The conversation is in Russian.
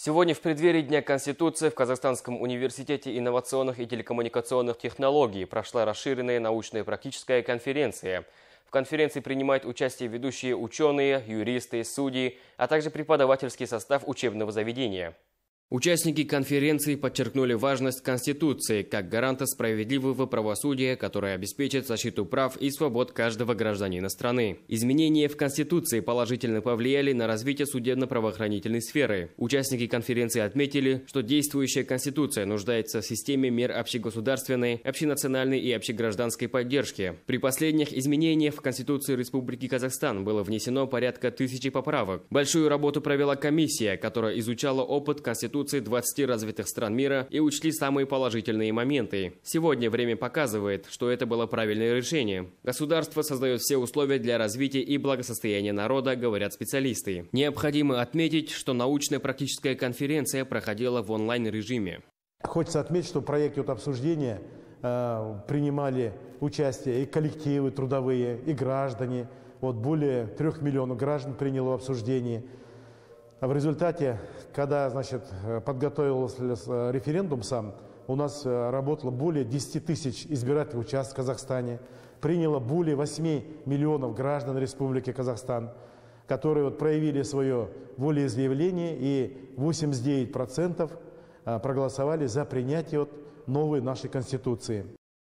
Сегодня в преддверии Дня Конституции в Казахстанском университете инновационных и телекоммуникационных технологий прошла расширенная научно-практическая конференция. В конференции принимают участие ведущие ученые, юристы, судьи, а также преподавательский состав учебного заведения. Участники конференции подчеркнули важность Конституции как гаранта справедливого правосудия, которое обеспечит защиту прав и свобод каждого гражданина страны. Изменения в Конституции положительно повлияли на развитие судебно-правоохранительной сферы. Участники конференции отметили, что действующая Конституция нуждается в системе мер общегосударственной, общенациональной и общегражданской поддержки. При последних изменениях в Конституции Республики Казахстан было внесено порядка тысячи поправок. Большую работу провела комиссия, которая изучала опыт Конституции конституции 20 развитых стран мира и учли самые положительные моменты. Сегодня время показывает, что это было правильное решение. Государство создает все условия для развития и благосостояния народа, говорят специалисты. Необходимо отметить, что научно-практическая конференция проходила в онлайн-режиме. Хочется отметить, что в проекте вот обсуждения э, принимали участие и коллективы трудовые, и граждане. Вот более трех миллионов граждан приняло в обсуждении. А в результате, когда значит, э, подготовился э, референдум сам, у нас э, работало более 10 тысяч избирателей участков в Казахстане, приняло более 8 миллионов граждан Республики Казахстан, которые вот проявили свое волеизъявление, и 89% проголосовали за принятие вот новой нашей Конституции.